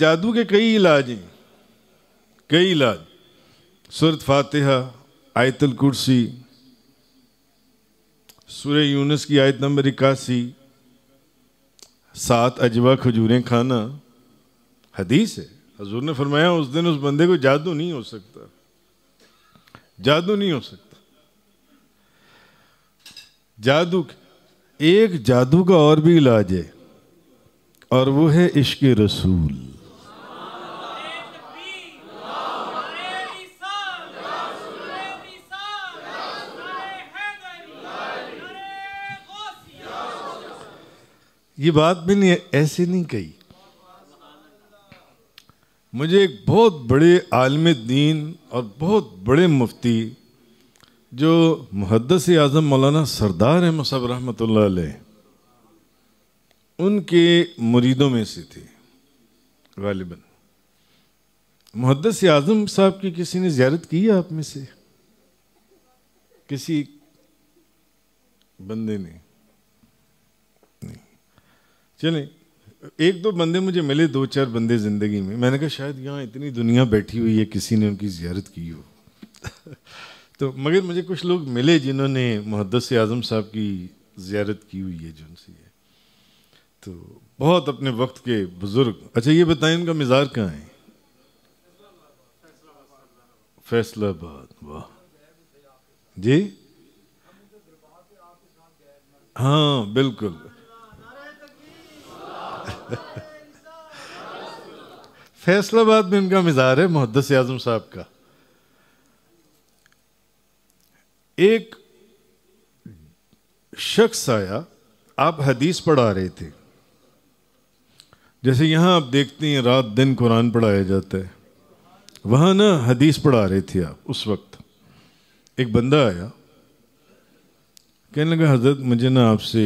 जादू के कई इलाज हैं कई इलाज सूरत फातिहा आयतल कुर्सी सूर्य यूनस की आयत नंबर इक्यासी सात अजवा खजूरें खाना हदीस है हजूर ने फरमाया उस दिन उस बंदे को जादू नहीं हो सकता जादू नहीं हो सकता जादू एक जादू का और भी इलाज है और वो है इश्क रसूल ये बात मैंने ऐसे नहीं कही मुझे एक बहुत बड़े आलम दीन और बहुत बड़े मुफ्ती जो मुहदस आज़म मौलाना सरदार अहमद सब रहमत उनके मुरीदों में से थे गालिबा मुहदस आज़म साहब की किसी ने ज्यारत की है आप में से किसी बंदे ने चलें एक दो बंदे मुझे मिले दो चार बंदे ज़िंदगी में मैंने कहा शायद यहाँ इतनी दुनिया बैठी हुई है किसी ने उनकी ज्यारत की हो तो मगर मुझे कुछ लोग मिले जिन्होंने मुहदस आज़म साहब की ज्यारत की हुई है जो उनसे है तो बहुत अपने वक्त के बुज़ुर्ग अच्छा ये बताएं उनका मज़ार कहाँ है फैसलाबाद वाह जी हाँ बिल्कुल फैसलाबाद में इनका मिजाज है मुहदस आजम साहब का एक शख्स आया आप हदीस पढ़ा रहे थे जैसे यहां आप देखते हैं रात दिन कुरान पढ़ाया जाता है वहां ना हदीस पढ़ा रहे थे आप उस वक्त एक बंदा आया कहने लगा हजरत मुझे ना आपसे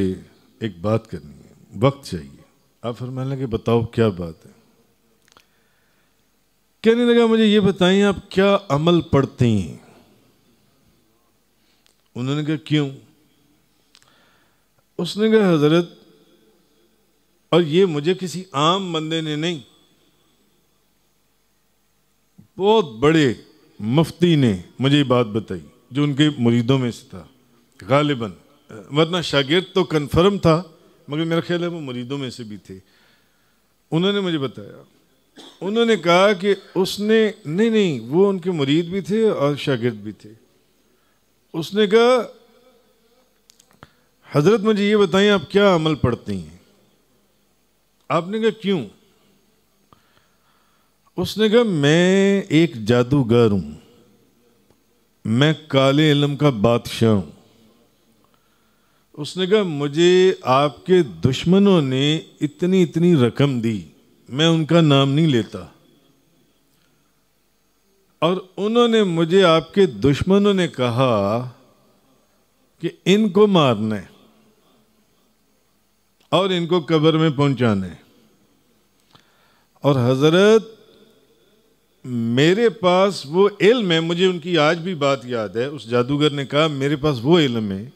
एक बात करनी है वक्त चाहिए आप फरमाने लगे बताओ क्या बात है कहने लगा मुझे ये बताइए आप क्या अमल पढ़ते हैं उन्होंने कहा क्यों उसने कहा हजरत और ये मुझे किसी आम बंदे ने नहीं बहुत बड़े मुफ्ती ने मुझे बात बताई जो उनके मुरीदों में से था गालिबन वरना शागिर्द तो कन्फर्म था मगर मेरा ख्याल है वो मुरीदों में से भी थे उन्होंने मुझे बताया उन्होंने कहा कि उसने नहीं नहीं वो उनके मुरीद भी थे और शागिर्द भी थे उसने कहा हजरत मुझे ये बताएं आप क्या अमल पढ़ते हैं आपने कहा क्यों उसने कहा मैं एक जादूगर हूं मैं काले इलम का बादशाह हूं उसने कहा मुझे आपके दुश्मनों ने इतनी इतनी रकम दी मैं उनका नाम नहीं लेता और उन्होंने मुझे आपके दुश्मनों ने कहा कि इनको मारने और इनको कब्र में पहुंचाने और हजरत मेरे पास वो इल्म है मुझे उनकी आज भी बात याद है उस जादूगर ने कहा मेरे पास वो इल्म है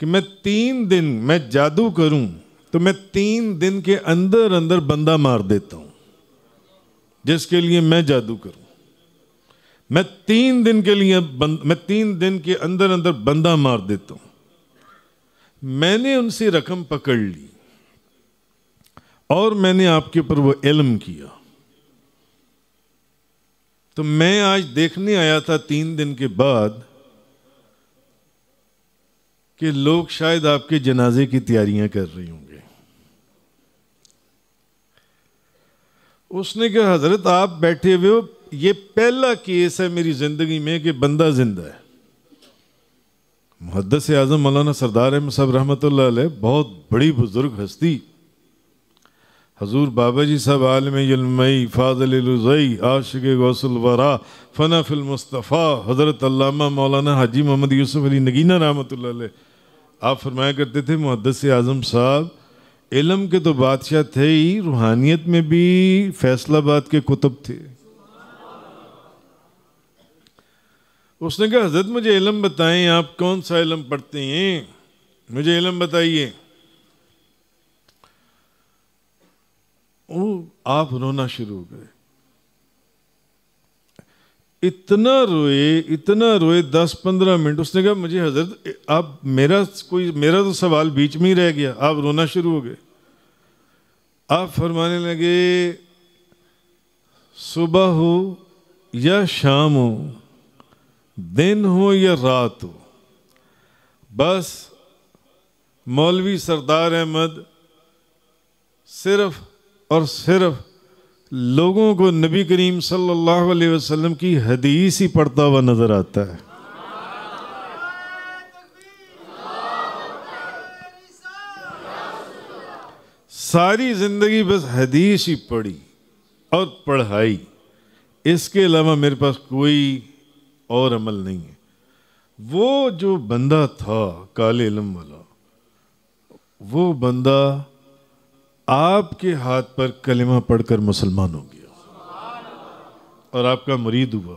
कि मैं तीन दिन मैं जादू करूं तो मैं तीन दिन के अंदर अंदर बंदा मार देता हूं जिसके लिए मैं जादू करूं मैं तीन दिन के लिए बंद, मैं तीन दिन के अंदर अंदर बंदा मार देता हूं मैंने उनसे रकम पकड़ ली और मैंने आपके ऊपर वो इलम किया तो मैं आज देखने आया था तीन दिन के बाद कि लोग शायद आपके जनाजे की तैयारियां कर रही होंगे उसने कहा हजरत आप बैठे हुए हो ये पहला केस है मेरी जिंदगी में कि बंदा जिंदा है मुहदस आजम मौलाना सरदार अहमद साहब रहमत बहुत बड़ी बुजुर्ग हस्ती हजूर बाबा जी साहब आलमई फ़ादलजई आशिक गौसलवरा फ़ना फिल मुस्तफ़ा हज़रत मौलाना हाजी मोहम्मद यूसुफ अली नगीना रहमत आप फरमाया करते थे मुहदस आज़म साहब इलम के तो बादशाह थे ही रूहानियत में भी फैसलाबाद के कुतुब थे उसने कहा हजरत मुझे इलम बताएं आप कौन सा इलम पढ़ते हैं मुझे इलम बताइए वो आप रोना शुरू हो गए इतना रोए इतना रोए दस पंद्रह मिनट उसने कहा मुझे हजरत आप मेरा कोई मेरा तो सवाल बीच में ही रह गया आप रोना शुरू हो गए आप फरमाने लगे सुबह हो या शाम हो दिन हो या रात हो बस मौलवी सरदार अहमद सिर्फ और सिर्फ लोगों को नबी करीम सल्लल्लाहु अलैहि वसल्लम की हदीस ही पढ़ता हुआ नज़र आता है सारी ज़िंदगी बस हदीस ही पढ़ी और पढ़ाई इसके अलावा मेरे पास कोई और अमल नहीं है वो जो बंदा था काले इलम वाला वो बंदा आपके हाथ पर कलिमा पढ़कर मुसलमान हो गया और आपका मुरीद हुआ